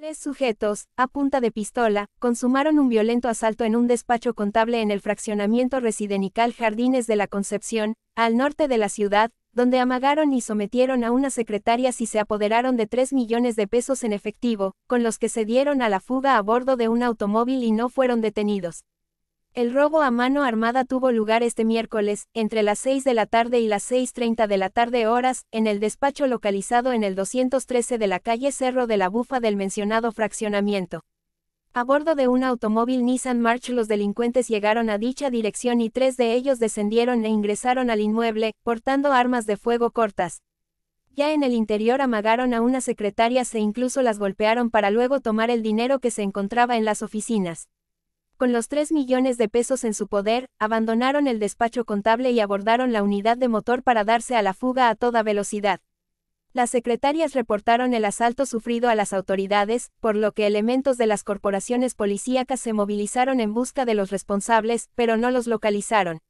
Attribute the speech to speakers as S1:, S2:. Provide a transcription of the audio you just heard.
S1: Tres sujetos, a punta de pistola, consumaron un violento asalto en un despacho contable en el fraccionamiento residencial Jardines de la Concepción, al norte de la ciudad, donde amagaron y sometieron a una secretarias y se apoderaron de 3 millones de pesos en efectivo, con los que se dieron a la fuga a bordo de un automóvil y no fueron detenidos. El robo a mano armada tuvo lugar este miércoles, entre las 6 de la tarde y las 6.30 de la tarde horas, en el despacho localizado en el 213 de la calle Cerro de la Bufa del mencionado fraccionamiento. A bordo de un automóvil Nissan March los delincuentes llegaron a dicha dirección y tres de ellos descendieron e ingresaron al inmueble, portando armas de fuego cortas. Ya en el interior amagaron a unas secretarias e incluso las golpearon para luego tomar el dinero que se encontraba en las oficinas. Con los 3 millones de pesos en su poder, abandonaron el despacho contable y abordaron la unidad de motor para darse a la fuga a toda velocidad. Las secretarias reportaron el asalto sufrido a las autoridades, por lo que elementos de las corporaciones policíacas se movilizaron en busca de los responsables, pero no los localizaron.